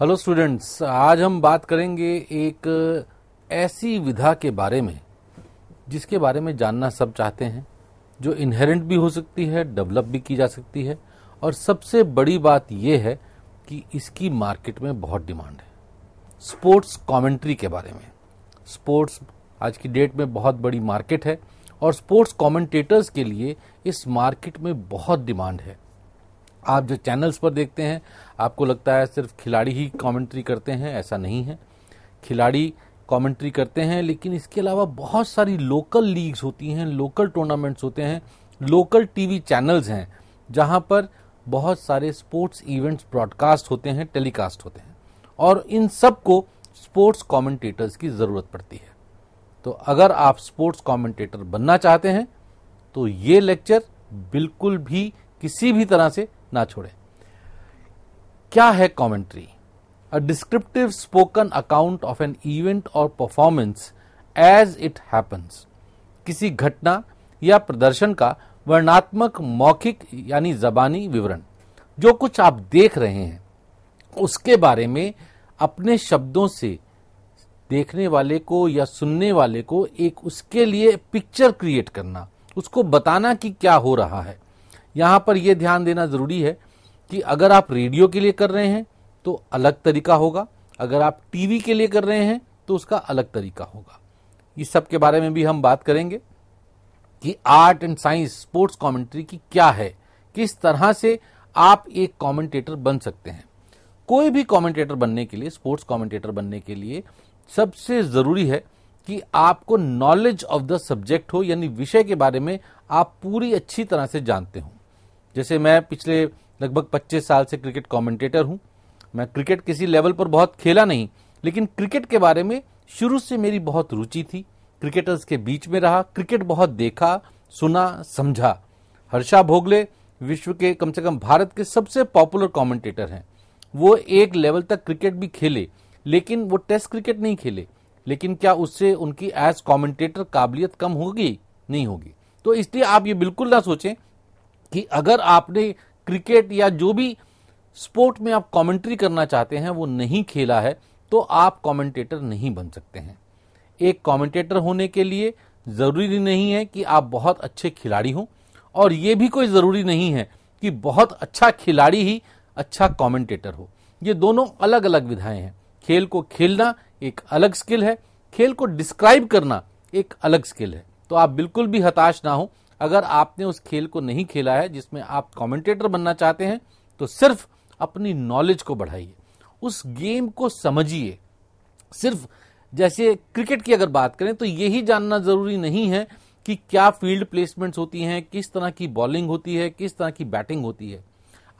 hello students आज हम बात करेंगे एक ऐसी विधा के बारे में जिसके बारे में जानना सब चाहते हैं जो इनहेरेंट भी हो सकती है डेवलप भी की जा सकती है और सबसे बड़ी बात यह है कि इसकी मार्केट में बहुत डिमांड है स्पोर्ट्स कमेंट्री के बारे में स्पोर्ट्स आज की डेट में बहुत बड़ी मार्केट है और स्पोर्ट्स कमेंटेटर्स के लिए इस मार्केट में बहुत डिमांड है आप जो चैनल्स पर देखते हैं आपको लगता है सिर्फ खिलाड़ी ही कमेंट्री करते हैं ऐसा नहीं है खिलाड़ी कमेंट्री करते हैं लेकिन इसके अलावा बहुत सारी लोकल लीग्स होती हैं लोकल टूर्नामेंट्स होते हैं लोकल टीवी चैनल्स हैं जहां पर बहुत सारे स्पोर्ट्स इवेंट्स ब्रॉडकास्ट होते हैं टेलीकास्ट होते हैं और इन सब को स्पोर्ट्स कमेंटेटर्स की ज़रूरत पड़ती है तो अगर आप स्पोर्ट्स कमेंटेटर बनना चाहते हैं तो ये लेक्चर बिल्कुल भी किसी भी तरह से ना छोड़े क्या है commentary a descriptive spoken account of an event और परफॉर्मेंस एज इट हैपन्स किसी घटना या प्रदर्शन का वर्णात्मक मौखिक यानी जबानी विवरण जो कुछ आप देख रहे हैं उसके बारे में अपने शब्दों से देखने वाले को या सुनने वाले को एक उसके लिए पिक्चर क्रिएट करना उसको बताना कि क्या हो रहा है यहाँ पर यह ध्यान देना ज़रूरी है कि अगर आप रेडियो के लिए कर रहे हैं तो अलग तरीका होगा अगर आप टीवी के लिए कर रहे हैं तो उसका अलग तरीका होगा इस सब के बारे में भी हम बात करेंगे कि art and science sports commentary की क्या है किस तरह से आप एक कमेंटेटर बन सकते हैं कोई भी कमेंटेटर बनने के लिए स्पोर्ट्स कमेंटेटर बनने के लिए सबसे जरूरी है कि आपको नॉलेज ऑफ द सब्जेक्ट हो यानी विषय के बारे में आप पूरी अच्छी तरह से जानते हो जैसे मैं पिछले लगभग 25 साल से क्रिकेट कमेंटेटर हूं मैं क्रिकेट किसी लेवल पर बहुत खेला नहीं लेकिन क्रिकेट के बारे में शुरू से मेरी बहुत रुचि थी क्रिकेटर्स के बीच में रहा क्रिकेट बहुत देखा सुना समझा हर्षा भोगले विश्व के कम से कम भारत के सबसे पॉपुलर कमेंटेटर हैं वो एक लेवल तक क्रिकेट भी खेले लेकिन वो टेस्ट क्रिकेट नहीं खेले लेकिन क्या उससे उनकी एज कमेंटेटर काबिलियत कम होगी नहीं होगी तो इसलिए आप ये बिल्कुल ना सोचें कि अगर आपने क्रिकेट या जो भी स्पोर्ट में आप कमेंट्री करना चाहते हैं वो नहीं खेला है तो आप कमेंटेटर नहीं बन सकते हैं एक कमेंटेटर होने के लिए ज़रूरी नहीं है कि आप बहुत अच्छे खिलाड़ी हों और ये भी कोई ज़रूरी नहीं है कि बहुत अच्छा खिलाड़ी ही अच्छा कमेंटेटर हो ये दोनों अलग अलग विधाएं हैं खेल को खेलना एक अलग स्किल है खेल को डिस्क्राइब करना एक अलग स्किल है तो आप बिल्कुल भी हताश ना हो अगर आपने उस खेल को नहीं खेला है जिसमें आप कमेंटेटर बनना चाहते हैं तो सिर्फ अपनी नॉलेज को बढ़ाइए उस गेम को समझिए सिर्फ जैसे क्रिकेट की अगर बात करें तो यही जानना जरूरी नहीं है कि क्या फील्ड प्लेसमेंट्स होती हैं किस तरह की बॉलिंग होती है किस तरह की बैटिंग होती है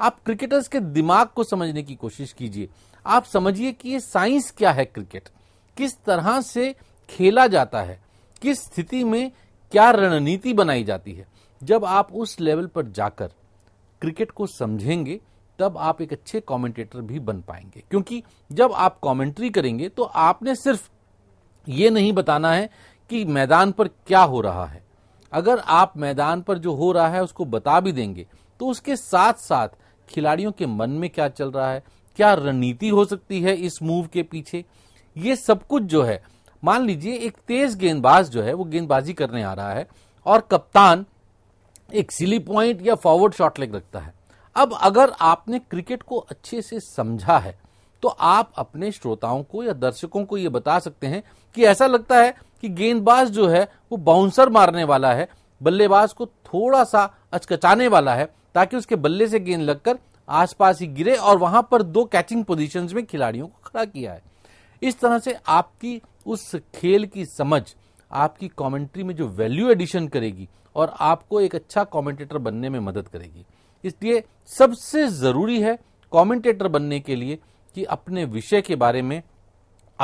आप क्रिकेटर्स के दिमाग को समझने की कोशिश कीजिए आप समझिए कि ये साइंस क्या है क्रिकेट किस तरह से खेला जाता है किस स्थिति में क्या रणनीति बनाई जाती है जब आप उस लेवल पर जाकर क्रिकेट को समझेंगे तब आप एक अच्छे कमेंटेटर भी बन पाएंगे क्योंकि जब आप कमेंट्री करेंगे तो आपने सिर्फ ये नहीं बताना है कि मैदान पर क्या हो रहा है अगर आप मैदान पर जो हो रहा है उसको बता भी देंगे तो उसके साथ साथ खिलाड़ियों के मन में क्या चल रहा है क्या रणनीति हो सकती है इस मूव के पीछे ये सब कुछ जो है मान लीजिए एक तेज गेंदबाज जो है वो गेंदबाजी करने आ रहा है और कप्तान एक सिली पॉइंट या फॉरवर्ड शॉट लेग रखता है अब अगर आपने क्रिकेट को अच्छे से समझा है तो आप अपने श्रोताओं को या दर्शकों को ये बता सकते हैं कि ऐसा लगता है कि गेंदबाज जो है वो बाउंसर मारने वाला है बल्लेबाज को थोड़ा सा अचकचाने वाला है ताकि उसके बल्ले से गेंद लगकर आसपास ही गिरे और वहां पर दो कैचिंग पोजीशंस में खिलाड़ियों को खड़ा किया है इस तरह से आपकी उस खेल की समझ आपकी कमेंट्री में जो वैल्यू एडिशन करेगी और आपको एक अच्छा कमेंटेटर बनने में मदद करेगी इसलिए सबसे ज़रूरी है कमेंटेटर बनने के लिए कि अपने विषय के बारे में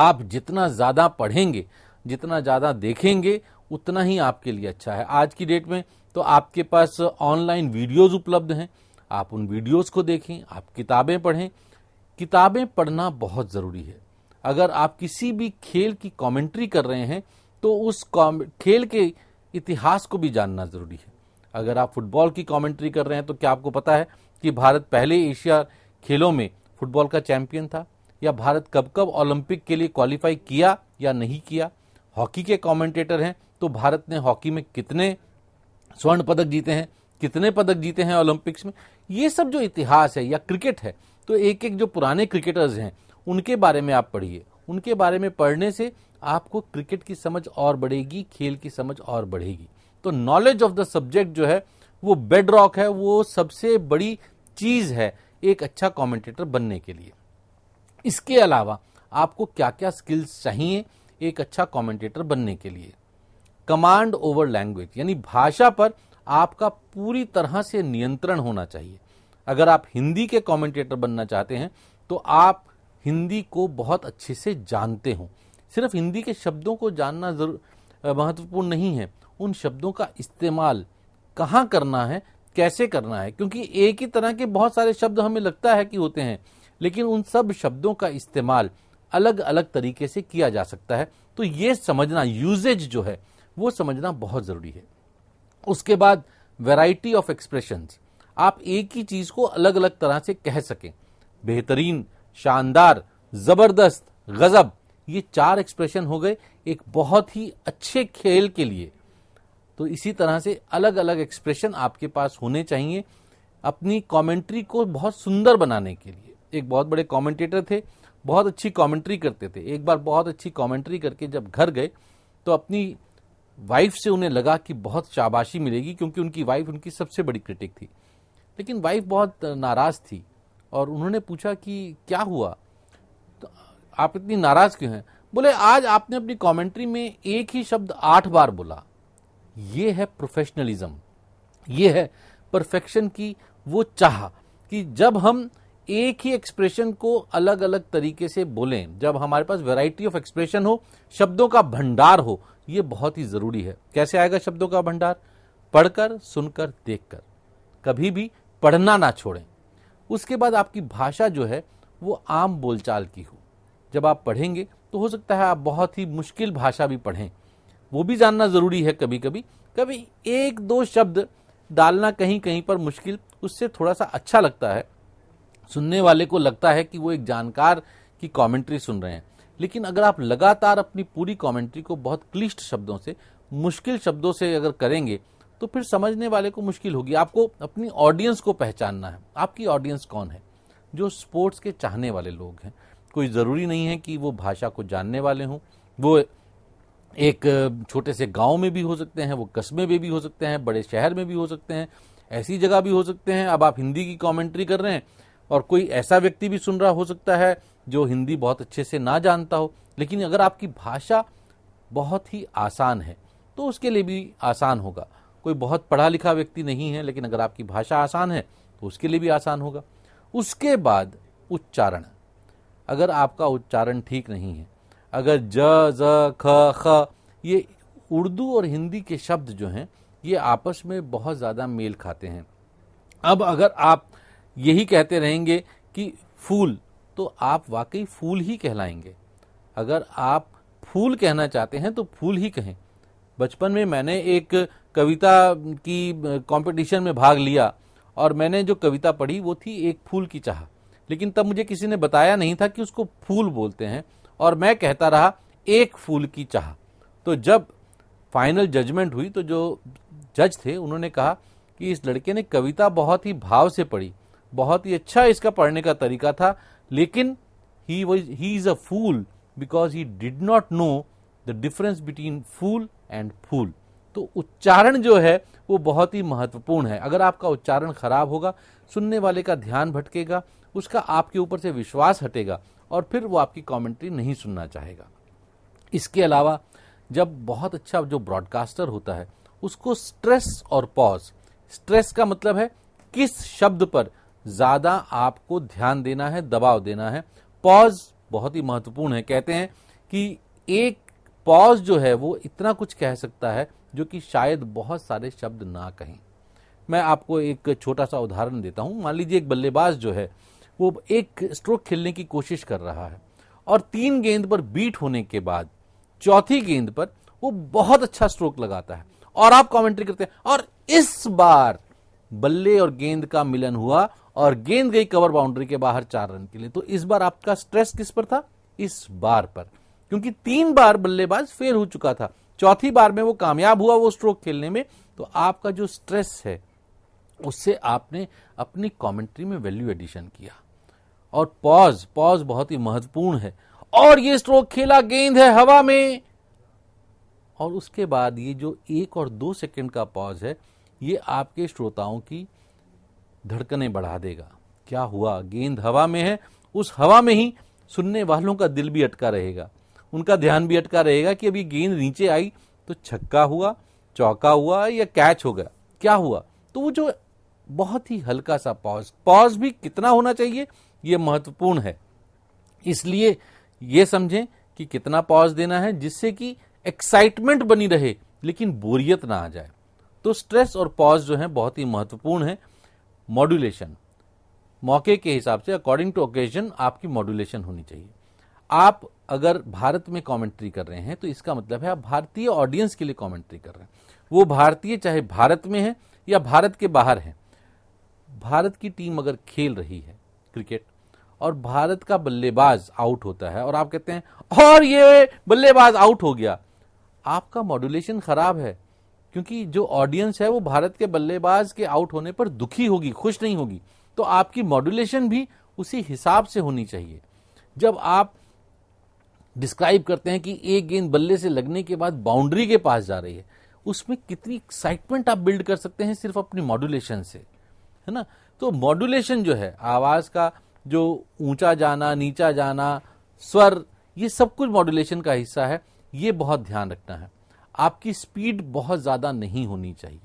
आप जितना ज़्यादा पढ़ेंगे जितना ज़्यादा देखेंगे उतना ही आपके लिए अच्छा है आज की डेट में तो आपके पास ऑनलाइन वीडियोस उपलब्ध हैं आप उन वीडियोस को देखें आप किताबें पढ़ें किताबें पढ़ना बहुत ज़रूरी है अगर आप किसी भी खेल की कमेंट्री कर रहे हैं तो उस खेल के इतिहास को भी जानना जरूरी है अगर आप फुटबॉल की कमेंट्री कर रहे हैं तो क्या आपको पता है कि भारत पहले एशिया खेलों में फुटबॉल का चैंपियन था या भारत कब कब ओलंपिक के लिए क्वालिफाई किया या नहीं किया हॉकी के कॉमेंटेटर हैं तो भारत ने हॉकी में कितने स्वर्ण पदक जीते हैं कितने पदक जीते हैं ओलंपिक्स में ये सब जो इतिहास है या क्रिकेट है तो एक एक जो पुराने क्रिकेटर्स हैं उनके बारे में आप पढ़िए उनके बारे में पढ़ने से आपको क्रिकेट की समझ और बढ़ेगी खेल की समझ और बढ़ेगी तो नॉलेज ऑफ द सब्जेक्ट जो है वो बेड रॉक है वो सबसे बड़ी चीज है एक अच्छा कमेंटेटर बनने के लिए इसके अलावा आपको क्या क्या स्किल्स चाहिए एक अच्छा कमेंटेटर बनने के लिए कमांड ओवर लैंग्वेज यानी भाषा पर आपका पूरी तरह से नियंत्रण होना चाहिए अगर आप हिंदी के कॉमेंटेटर बनना चाहते हैं तो आप हिंदी को बहुत अच्छे से जानते हों सिर्फ हिंदी के शब्दों को जानना जरूर महत्वपूर्ण नहीं है उन शब्दों का इस्तेमाल कहाँ करना है कैसे करना है क्योंकि एक ही तरह के बहुत सारे शब्द हमें लगता है कि होते हैं लेकिन उन सब शब्दों का इस्तेमाल अलग अलग तरीके से किया जा सकता है तो ये समझना यूजेज जो है वो समझना बहुत ज़रूरी है उसके बाद वैरायटी ऑफ एक्सप्रेशन आप एक ही चीज़ को अलग अलग तरह से कह सकें बेहतरीन शानदार ज़बरदस्त गज़ब ये चार एक्सप्रेशन हो गए एक बहुत ही अच्छे खेल के लिए तो इसी तरह से अलग अलग एक्सप्रेशन आपके पास होने चाहिए अपनी कमेंट्री को बहुत सुंदर बनाने के लिए एक बहुत बड़े कमेंटेटर थे बहुत अच्छी कमेंट्री करते थे एक बार बहुत अच्छी कमेंट्री करके जब घर गए तो अपनी वाइफ से उन्हें लगा कि बहुत शाबाशी मिलेगी क्योंकि उनकी वाइफ उनकी सबसे बड़ी क्रिटिक थी लेकिन वाइफ बहुत नाराज़ थी और उन्होंने पूछा कि क्या हुआ तो आप इतनी नाराज क्यों हैं बोले आज आपने अपनी कमेंट्री में एक ही शब्द आठ बार बोला ये है प्रोफेशनलिज्म ये है परफेक्शन की वो चाह कि जब हम एक ही एक्सप्रेशन को अलग अलग तरीके से बोलें जब हमारे पास वैरायटी ऑफ एक्सप्रेशन हो शब्दों का भंडार हो ये बहुत ही जरूरी है कैसे आएगा शब्दों का भंडार पढ़कर सुनकर देखकर कभी भी पढ़ना ना छोड़ें उसके बाद आपकी भाषा जो है वो आम बोलचाल की हो जब आप पढ़ेंगे तो हो सकता है आप बहुत ही मुश्किल भाषा भी पढ़ें वो भी जानना ज़रूरी है कभी कभी कभी एक दो शब्द डालना कहीं कहीं पर मुश्किल उससे थोड़ा सा अच्छा लगता है सुनने वाले को लगता है कि वो एक जानकार की कॉमेंट्री सुन रहे हैं लेकिन अगर आप लगातार अपनी पूरी कॉमेंट्री को बहुत क्लिष्ट शब्दों से मुश्किल शब्दों से अगर करेंगे तो फिर समझने वाले को मुश्किल होगी आपको अपनी ऑडियंस को पहचानना है आपकी ऑडियंस कौन है जो स्पोर्ट्स के चाहने वाले लोग हैं कोई ज़रूरी नहीं है कि वो भाषा को जानने वाले हों वो एक छोटे से गांव में भी हो सकते हैं वो कस्बे में भी हो सकते हैं बड़े शहर में भी हो सकते हैं ऐसी जगह भी हो सकते हैं अब आप हिंदी की कमेंट्री कर रहे हैं और कोई ऐसा व्यक्ति भी सुन रहा हो सकता है जो हिंदी बहुत अच्छे से ना जानता हो लेकिन अगर आपकी भाषा बहुत ही आसान है तो उसके लिए भी आसान होगा कोई बहुत पढ़ा लिखा व्यक्ति नहीं है लेकिन अगर आपकी भाषा आसान है तो उसके लिए भी आसान होगा उसके बाद उच्चारण अगर आपका उच्चारण ठीक नहीं है अगर ज ज ख ख ये उर्दू और हिंदी के शब्द जो हैं ये आपस में बहुत ज़्यादा मेल खाते हैं अब अगर आप यही कहते रहेंगे कि फूल तो आप वाकई फूल ही कहलाएंगे अगर आप फूल कहना चाहते हैं तो फूल ही कहें बचपन में मैंने एक कविता की कंपटीशन में भाग लिया और मैंने जो कविता पढ़ी वो थी एक फूल की चाह लेकिन तब मुझे किसी ने बताया नहीं था कि उसको फूल बोलते हैं और मैं कहता रहा एक फूल की चाह तो जब फाइनल जजमेंट हुई तो जो जज थे उन्होंने कहा कि इस लड़के ने कविता बहुत ही भाव से पढ़ी बहुत ही अच्छा इसका पढ़ने का तरीका था लेकिन he was he is a fool because he did not know the difference between full and fool तो उच्चारण जो है वो बहुत ही महत्वपूर्ण है अगर आपका उच्चारण खराब होगा सुनने वाले का ध्यान भटकेगा उसका आपके ऊपर से विश्वास हटेगा और फिर वो आपकी कमेंट्री नहीं सुनना चाहेगा इसके अलावा जब बहुत अच्छा जो ब्रॉडकास्टर होता है उसको स्ट्रेस और पॉज स्ट्रेस का मतलब है किस शब्द पर ज्यादा आपको ध्यान देना है दबाव देना है पॉज बहुत ही महत्वपूर्ण है कहते हैं कि एक पॉज जो है वो इतना कुछ कह सकता है जो कि शायद बहुत सारे शब्द ना कहें मैं आपको एक छोटा सा उदाहरण देता हूं मान लीजिए एक बल्लेबाज जो है वो एक स्ट्रोक खेलने की कोशिश कर रहा है और तीन गेंद पर बीट होने के बाद चौथी गेंद पर वो बहुत अच्छा स्ट्रोक लगाता है और आप कमेंट्री करते हैं और इस बार बल्ले और गेंद का मिलन हुआ और गेंद गई कवर बाउंड्री के बाहर चार रन के लिए तो इस बार आपका स्ट्रेस किस पर था इस बार पर क्योंकि तीन बार बल्लेबाज फेल हो चुका था चौथी बार में वो कामयाब हुआ वो स्ट्रोक खेलने में तो आपका जो स्ट्रेस है उससे आपने अपनी कमेंट्री में वैल्यू एडिशन किया और पॉज पॉज बहुत ही महत्वपूर्ण है और ये स्ट्रोक खेला गेंद है हवा में और उसके बाद ये जो एक और दो सेकंड का पॉज है ये आपके श्रोताओं की धड़कनें बढ़ा देगा क्या हुआ गेंद हवा में है उस हवा में ही सुनने वालों का दिल भी अटका रहेगा उनका ध्यान भी अटका रहेगा कि अभी गेंद नीचे आई तो छक्का हुआ चौका हुआ या कैच हो गया क्या हुआ तो वो जो बहुत ही हल्का सा पॉज पॉज भी कितना होना चाहिए ये महत्वपूर्ण है इसलिए ये समझें कि कितना पॉज देना है जिससे कि एक्साइटमेंट बनी रहे लेकिन बोरियत ना आ जाए तो स्ट्रेस और पॉज जो है बहुत ही महत्वपूर्ण है मॉड्यूलेशन मौके के हिसाब से अकॉर्डिंग टू ओकेजन आपकी मॉड्यूलेशन होनी चाहिए आप अगर भारत में कमेंट्री कर रहे हैं तो इसका मतलब है आप भारतीय ऑडियंस के लिए कमेंट्री कर रहे हैं वो भारतीय चाहे भारत में है या भारत के बाहर है भारत की टीम अगर खेल रही है क्रिकेट और भारत का बल्लेबाज आउट होता है और आप कहते हैं और ये बल्लेबाज आउट हो गया आपका मॉड्यूलेशन खराब है क्योंकि जो ऑडियंस है वो भारत के बल्लेबाज के आउट होने पर दुखी होगी खुश नहीं होगी तो आपकी मॉड्यूलेशन भी उसी हिसाब से होनी चाहिए जब आप डिस्क्राइब करते हैं कि एक गेंद बल्ले से लगने के बाद बाउंड्री के पास जा रही है उसमें कितनी एक्साइटमेंट आप बिल्ड कर सकते हैं सिर्फ अपनी मॉड्यूलेशन से है ना तो मॉड्यूलेशन जो है आवाज का जो ऊंचा जाना नीचा जाना स्वर ये सब कुछ मॉड्यूलेशन का हिस्सा है ये बहुत ध्यान रखना है आपकी स्पीड बहुत ज़्यादा नहीं होनी चाहिए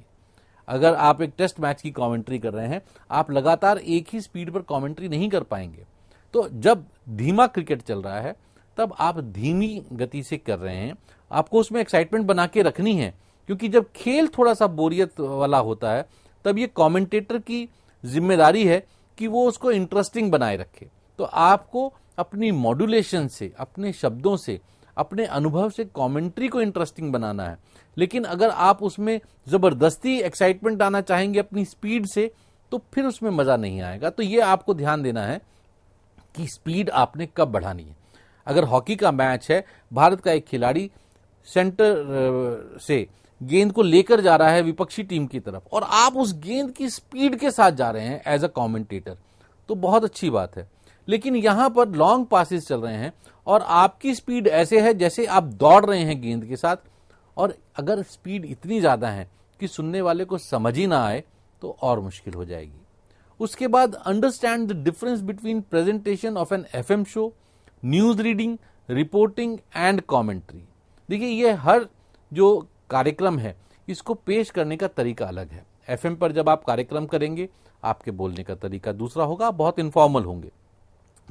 अगर आप एक टेस्ट मैच की कमेंट्री कर रहे हैं आप लगातार एक ही स्पीड पर कमेंट्री नहीं कर पाएंगे तो जब धीमा क्रिकेट चल रहा है तब आप धीमी गति से कर रहे हैं आपको उसमें एक्साइटमेंट बना के रखनी है क्योंकि जब खेल थोड़ा सा बोरियत वाला होता है तब ये कमेंटेटर की जिम्मेदारी है कि वो उसको इंटरेस्टिंग बनाए रखे तो आपको अपनी मॉड्यूलेशन से अपने शब्दों से अपने अनुभव से कमेंट्री को इंटरेस्टिंग बनाना है लेकिन अगर आप उसमें ज़बरदस्ती एक्साइटमेंट आना चाहेंगे अपनी स्पीड से तो फिर उसमें मज़ा नहीं आएगा तो ये आपको ध्यान देना है कि स्पीड आपने कब बढ़ानी है अगर हॉकी का मैच है भारत का एक खिलाड़ी सेंटर से गेंद को लेकर जा रहा है विपक्षी टीम की तरफ और आप उस गेंद की स्पीड के साथ जा रहे हैं एज अ कॉमेंटेटर तो बहुत अच्छी बात है लेकिन यहां पर लॉन्ग पासिस चल रहे हैं और आपकी स्पीड ऐसे है जैसे आप दौड़ रहे हैं गेंद के साथ और अगर स्पीड इतनी ज़्यादा है कि सुनने वाले को समझ ही ना आए तो और मुश्किल हो जाएगी उसके बाद understand the difference between presentation of an F show news reading reporting and commentary देखिए ये हर जो कार्यक्रम है इसको पेश करने का तरीका अलग है एफ पर जब आप कार्यक्रम करेंगे आपके बोलने का तरीका दूसरा होगा बहुत इन्फॉर्मल होंगे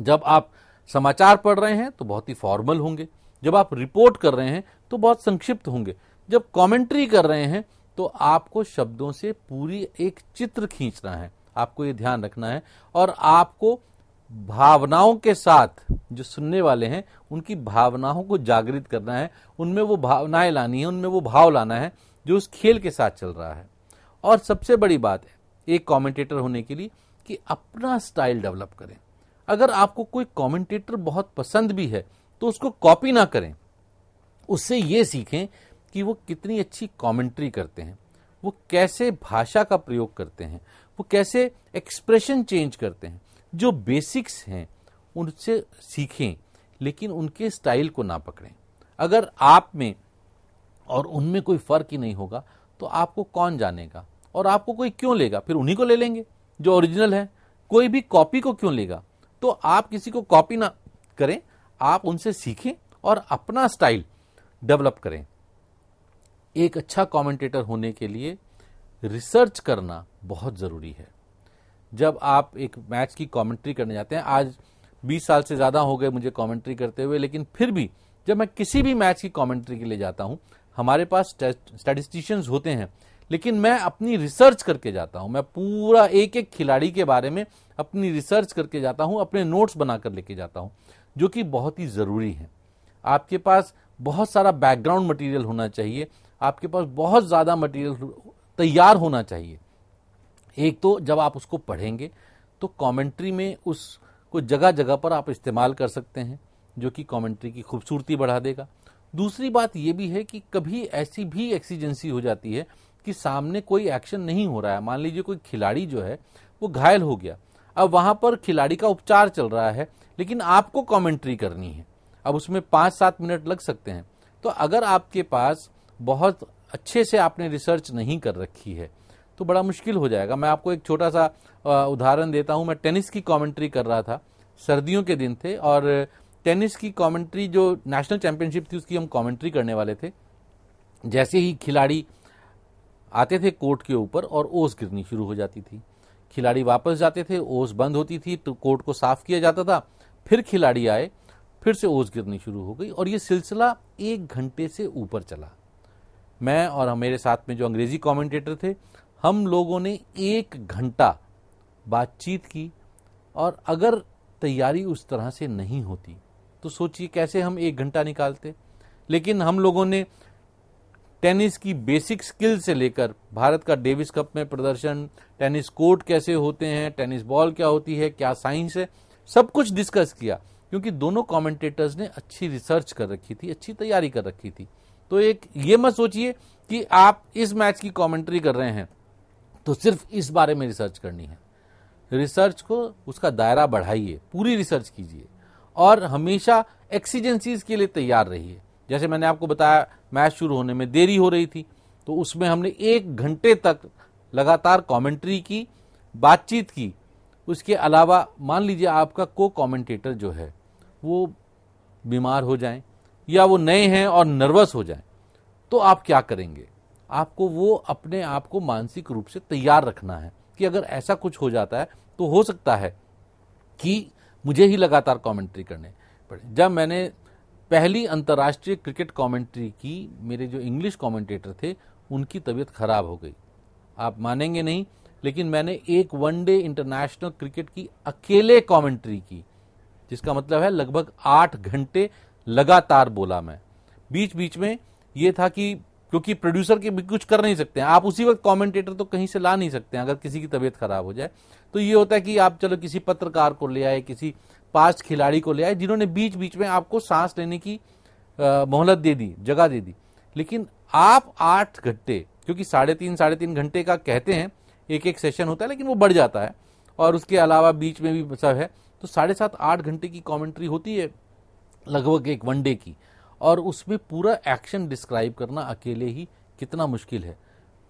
जब आप समाचार पढ़ रहे हैं तो बहुत ही फॉर्मल होंगे जब आप रिपोर्ट कर रहे हैं तो बहुत संक्षिप्त होंगे जब कमेंट्री कर रहे हैं तो आपको शब्दों से पूरी एक चित्र खींचना है आपको ये ध्यान रखना है और आपको भावनाओं के साथ जो सुनने वाले हैं उनकी भावनाओं को जागृत करना है उनमें वो भावनाएं लानी है उनमें वो भाव लाना है जो उस खेल के साथ चल रहा है और सबसे बड़ी बात है एक कमेंटेटर होने के लिए कि अपना स्टाइल डेवलप करें अगर आपको कोई कमेंटेटर बहुत पसंद भी है तो उसको कॉपी ना करें उससे ये सीखें कि वो कितनी अच्छी कमेंट्री करते हैं वो कैसे भाषा का प्रयोग करते हैं वो कैसे एक्सप्रेशन चेंज करते हैं जो बेसिक्स हैं उनसे सीखें लेकिन उनके स्टाइल को ना पकड़ें अगर आप में और उनमें कोई फर्क ही नहीं होगा तो आपको कौन जानेगा और आपको कोई क्यों लेगा फिर उन्हीं को ले लेंगे जो ओरिजिनल है कोई भी कॉपी को क्यों लेगा तो आप किसी को कॉपी ना करें आप उनसे सीखें और अपना स्टाइल डेवलप करें एक अच्छा कमेंटेटर होने के लिए रिसर्च करना बहुत ज़रूरी है जब आप एक मैच की कमेंट्री करने जाते हैं आज 20 साल से ज़्यादा हो गए मुझे कमेंट्री करते हुए लेकिन फिर भी जब मैं किसी भी मैच की कमेंट्री के लिए जाता हूं हमारे पास स्टैटिस्टिशियंस होते हैं लेकिन मैं अपनी रिसर्च करके जाता हूं मैं पूरा एक एक खिलाड़ी के बारे में अपनी रिसर्च करके जाता हूं अपने नोट्स बनाकर लेके जाता हूं जो कि बहुत ही ज़रूरी है आपके पास बहुत सारा बैकग्राउंड मटेरियल होना चाहिए आपके पास बहुत ज़्यादा मटेरियल तैयार होना चाहिए एक तो जब आप उसको पढ़ेंगे तो कमेंट्री में उस को जगह जगह पर आप इस्तेमाल कर सकते हैं जो कि कमेंट्री की खूबसूरती बढ़ा देगा दूसरी बात यह भी है कि कभी ऐसी भी एक्सीजेंसी हो जाती है कि सामने कोई एक्शन नहीं हो रहा है मान लीजिए कोई खिलाड़ी जो है वो घायल हो गया अब वहां पर खिलाड़ी का उपचार चल रहा है लेकिन आपको कमेंट्री करनी है अब उसमें पाँच सात मिनट लग सकते हैं तो अगर आपके पास बहुत अच्छे से आपने रिसर्च नहीं कर रखी है तो बड़ा मुश्किल हो जाएगा मैं आपको एक छोटा सा उदाहरण देता हूँ मैं टेनिस की कॉमेंट्री कर रहा था सर्दियों के दिन थे और टेनिस की कॉमेंट्री जो नेशनल चैंपियनशिप थी उसकी हम कॉमेंट्री करने वाले थे जैसे ही खिलाड़ी आते थे कोर्ट के ऊपर और ओस गिरनी शुरू हो जाती थी खिलाड़ी वापस जाते थे ओस बंद होती थी तो कोर्ट को साफ किया जाता था फिर खिलाड़ी आए फिर से ओस गिरनी शुरू हो गई और ये सिलसिला एक घंटे से ऊपर चला मैं और मेरे साथ में जो अंग्रेजी कमेंटेटर थे हम लोगों ने एक घंटा बातचीत की और अगर तैयारी उस तरह से नहीं होती तो सोचिए कैसे हम एक घंटा निकालते लेकिन हम लोगों ने टेनिस की बेसिक स्किल से लेकर भारत का डेविस कप में प्रदर्शन टेनिस कोर्ट कैसे होते हैं टेनिस बॉल क्या होती है क्या साइंस है सब कुछ डिस्कस किया क्योंकि दोनों कमेंटेटर्स ने अच्छी रिसर्च कर रखी थी अच्छी तैयारी कर रखी थी तो एक ये मत सोचिए कि आप इस मैच की कमेंट्री कर रहे हैं तो सिर्फ इस बारे में रिसर्च करनी है रिसर्च को उसका दायरा बढ़ाइए पूरी रिसर्च कीजिए और हमेशा एक्सीजेंसीज के लिए तैयार रहिए जैसे मैंने आपको बताया मैच शुरू होने में देरी हो रही थी तो उसमें हमने एक घंटे तक लगातार कमेंट्री की बातचीत की उसके अलावा मान लीजिए आपका को कमेंटेटर जो है वो बीमार हो जाए या वो नए हैं और नर्वस हो जाए तो आप क्या करेंगे आपको वो अपने आप को मानसिक रूप से तैयार रखना है कि अगर ऐसा कुछ हो जाता है तो हो सकता है कि मुझे ही लगातार कमेंट्री करने पड़े जब मैंने पहली अंतर्राष्ट्रीय क्रिकेट कमेंट्री की मेरे जो इंग्लिश कमेंटेटर थे उनकी तबीयत खराब हो गई आप मानेंगे नहीं लेकिन मैंने एक वनडे इंटरनेशनल क्रिकेट की अकेले कमेंट्री की जिसका मतलब है लगभग आठ घंटे लगातार बोला मैं बीच बीच में ये था कि क्योंकि प्रोड्यूसर के भी कुछ कर नहीं सकते हैं आप उसी वक्त कमेंटेटर तो कहीं से ला नहीं सकते हैं अगर किसी की तबीयत खराब हो जाए तो ये होता है कि आप चलो किसी पत्रकार को ले आए किसी पास्ट खिलाड़ी को ले आए जिन्होंने बीच बीच में आपको सांस लेने की मोहलत दे दी जगह दे दी लेकिन आप आठ घंटे क्योंकि साढ़े तीन साढ़े तीन घंटे का कहते हैं एक एक सेशन होता है लेकिन वो बढ़ जाता है और उसके अलावा बीच में भी सब है तो साढ़े सात आठ घंटे की कॉमेंट्री होती है लगभग एक वनडे की और उसमें पूरा एक्शन डिस्क्राइब करना अकेले ही कितना मुश्किल है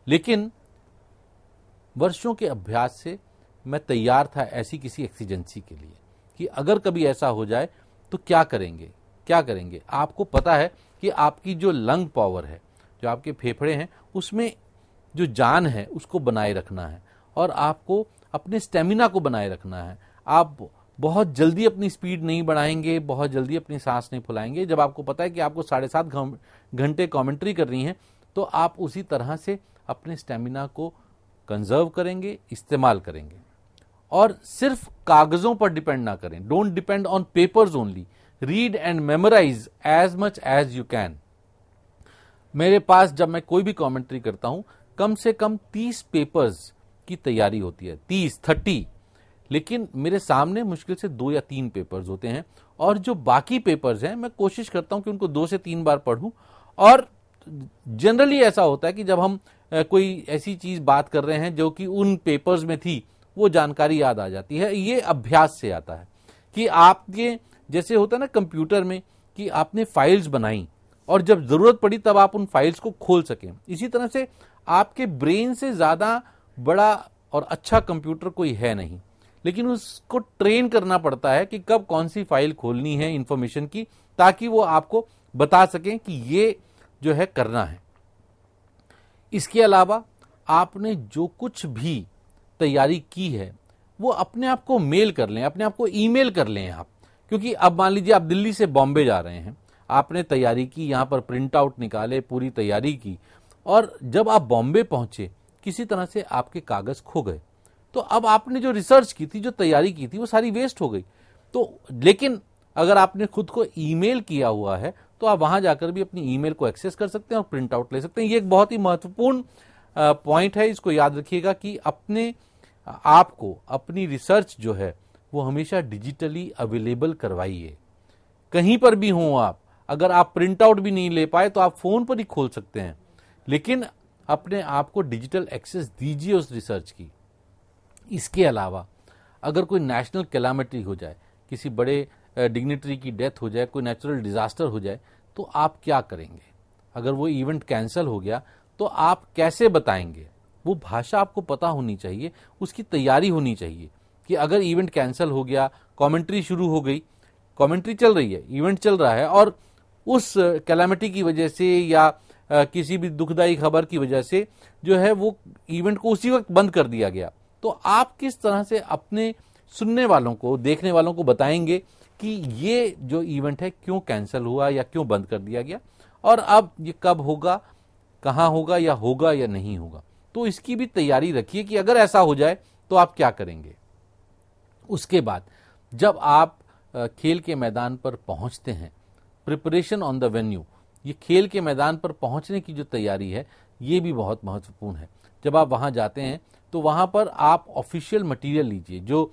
लेकिन वर्षों के अभ्यास से मैं तैयार था ऐसी किसी एक्सीजेंसी के लिए कि अगर कभी ऐसा हो जाए तो क्या करेंगे क्या करेंगे आपको पता है कि आपकी जो लंग पावर है जो आपके फेफड़े हैं उसमें जो जान है उसको बनाए रखना है और आपको अपने स्टेमिना को बनाए रखना है आप बहुत जल्दी अपनी स्पीड नहीं बढ़ाएंगे बहुत जल्दी अपनी सांस नहीं फुलाएंगे जब आपको पता है कि आपको साढ़े सात घंटे कॉमेंट्री करनी है तो आप उसी तरह से अपने स्टेमिना को कंजर्व करेंगे इस्तेमाल करेंगे और सिर्फ कागजों पर डिपेंड ना करें don't depend on papers only read and memorise as much as you can मेरे पास जब मैं कोई भी कमेंट्री करता हूं कम से कम तीस पेपर्स की तैयारी होती है तीस थर्टी लेकिन मेरे सामने मुश्किल से दो या तीन पेपर्स होते हैं और जो बाकी पेपर्स हैं मैं कोशिश करता हूं कि उनको दो से तीन बार पढ़ूं और जनरली ऐसा होता है कि जब हम कोई ऐसी चीज बात कर रहे हैं जो कि उन पेपर्स में थी वो जानकारी याद आ जाती है ये अभ्यास से आता है कि आपके जैसे होता है ना कंप्यूटर में कि आपने फाइल्स बनाई और जब जरूरत पड़ी तब आप उन फाइल्स को खोल सकें इसी तरह से आपके ब्रेन से ज्यादा बड़ा और अच्छा कंप्यूटर कोई है नहीं लेकिन उसको ट्रेन करना पड़ता है कि कब कौन सी फाइल खोलनी है इन्फॉर्मेशन की ताकि वो आपको बता सकें कि ये जो है करना है इसके अलावा आपने जो कुछ भी तैयारी की है वो अपने आप को मेल कर लें अपने आप को ईमेल कर लें आप क्योंकि अब मान लीजिए आप दिल्ली से बॉम्बे जा रहे हैं आपने तैयारी की यहाँ पर प्रिंट आउट निकाले पूरी तैयारी की और जब आप बॉम्बे पहुंचे किसी तरह से आपके कागज खो गए तो अब आपने जो रिसर्च की थी जो तैयारी की थी वो सारी वेस्ट हो गई तो लेकिन अगर आपने खुद को ईमेल किया हुआ है तो आप वहां जाकर भी अपनी ईमेल को एक्सेस कर सकते हैं और प्रिंट आउट ले सकते हैं ये एक बहुत ही महत्वपूर्ण पॉइंट है इसको याद रखिएगा कि अपने आपको अपनी रिसर्च जो है वो हमेशा डिजिटली अवेलेबल करवाइए कहीं पर भी हों आप अगर आप प्रिंट आउट भी नहीं ले पाए तो आप फोन पर ही खोल सकते हैं लेकिन अपने आप को डिजिटल एक्सेस दीजिए उस रिसर्च की इसके अलावा अगर कोई नेशनल कैलामिटी हो जाए किसी बड़े डिग्नेटरी की डेथ हो जाए कोई नेचुरल डिजास्टर हो जाए तो आप क्या करेंगे अगर वो इवेंट कैंसिल हो गया तो आप कैसे बताएंगे वो भाषा आपको पता होनी चाहिए उसकी तैयारी होनी चाहिए कि अगर इवेंट कैंसिल हो गया कमेंट्री शुरू हो गई कमेंट्री चल रही है इवेंट चल रहा है और उस कैलामिटी की वजह से या किसी भी दुखदायी खबर की वजह से जो है वो इवेंट को उसी वक्त बंद कर दिया गया तो आप किस तरह से अपने सुनने वालों को देखने वालों को बताएंगे कि ये जो इवेंट है क्यों कैंसिल हुआ या क्यों बंद कर दिया गया और अब ये कब होगा कहाँ होगा या होगा या नहीं होगा तो इसकी भी तैयारी रखिए कि अगर ऐसा हो जाए तो आप क्या करेंगे उसके बाद जब आप खेल के मैदान पर पहुंचते हैं प्रिपरेशन ऑन द वेन्यू ये खेल के मैदान पर पहुंचने की जो तैयारी है ये भी बहुत महत्वपूर्ण है जब आप वहाँ जाते हैं तो वहाँ पर आप ऑफिशियल मटेरियल लीजिए जो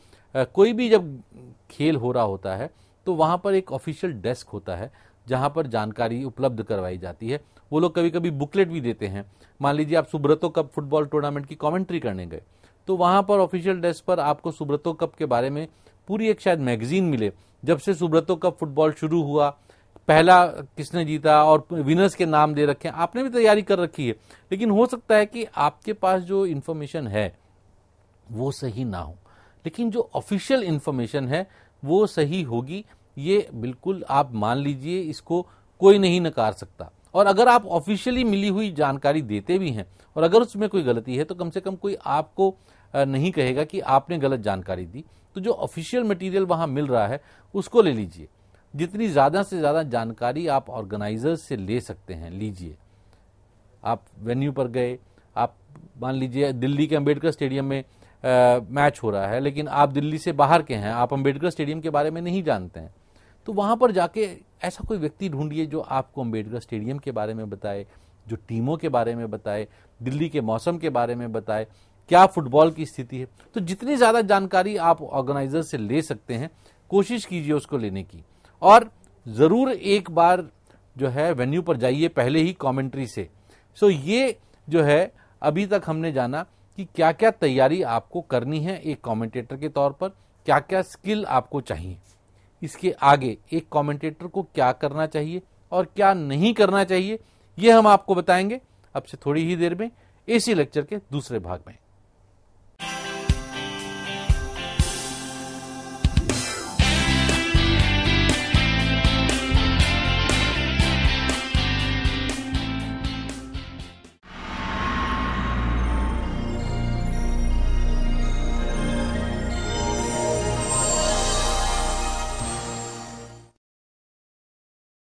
कोई भी जब खेल हो रहा होता है तो वहाँ पर एक ऑफिशियल डेस्क होता है जहाँ पर जानकारी उपलब्ध करवाई जाती है वो लोग कभी कभी बुकलेट भी देते हैं मान लीजिए आप सुब्रतो कप फुटबॉल टूर्नामेंट की कमेंट्री करने गए तो वहाँ पर ऑफिशियल डेस्क पर आपको सुब्रतो कप के बारे में पूरी एक शायद मैगजीन मिले जब से सुब्रतो कप फुटबॉल शुरू हुआ पहला किसने जीता और विनर्स के नाम दे रखे हैं आपने भी तैयारी कर रखी है लेकिन हो सकता है कि आपके पास जो इन्फॉर्मेशन है वो सही ना हो लेकिन जो ऑफिशियल इन्फॉर्मेशन है वो सही होगी ये बिल्कुल आप मान लीजिए इसको कोई नहीं नकार सकता और अगर आप ऑफिशियली मिली हुई जानकारी देते भी हैं और अगर उसमें कोई गलती है तो कम से कम कोई आपको नहीं कहेगा कि आपने गलत जानकारी दी तो जो ऑफिशियल मटेरियल वहां मिल रहा है उसको ले लीजिए जितनी ज़्यादा से ज़्यादा जानकारी आप ऑर्गेनाइजर से ले सकते हैं लीजिए आप वेन्यू पर गए आप मान लीजिए दिल्ली के अम्बेडकर स्टेडियम में आ, मैच हो रहा है लेकिन आप दिल्ली से बाहर के हैं आप अम्बेडकर स्टेडियम के बारे में नहीं जानते हैं तो वहाँ पर जाके ऐसा कोई व्यक्ति ढूंढिए जो आपको अम्बेडकर स्टेडियम के बारे में बताए जो टीमों के बारे में बताए दिल्ली के मौसम के बारे में बताए क्या फुटबॉल की स्थिति है तो जितनी ज़्यादा जानकारी आप ऑर्गेनाइजर से ले सकते हैं कोशिश कीजिए उसको लेने की और ज़रूर एक बार जो है वेन्यू पर जाइए पहले ही कमेंट्री से सो ये जो है अभी तक हमने जाना कि क्या क्या तैयारी आपको करनी है एक कमेंटेटर के तौर पर क्या क्या स्किल आपको चाहिए इसके आगे एक कमेंटेटर को क्या करना चाहिए और क्या नहीं करना चाहिए ये हम आपको बताएंगे अब से थोड़ी ही देर में इसी लेक्चर के दूसरे भाग में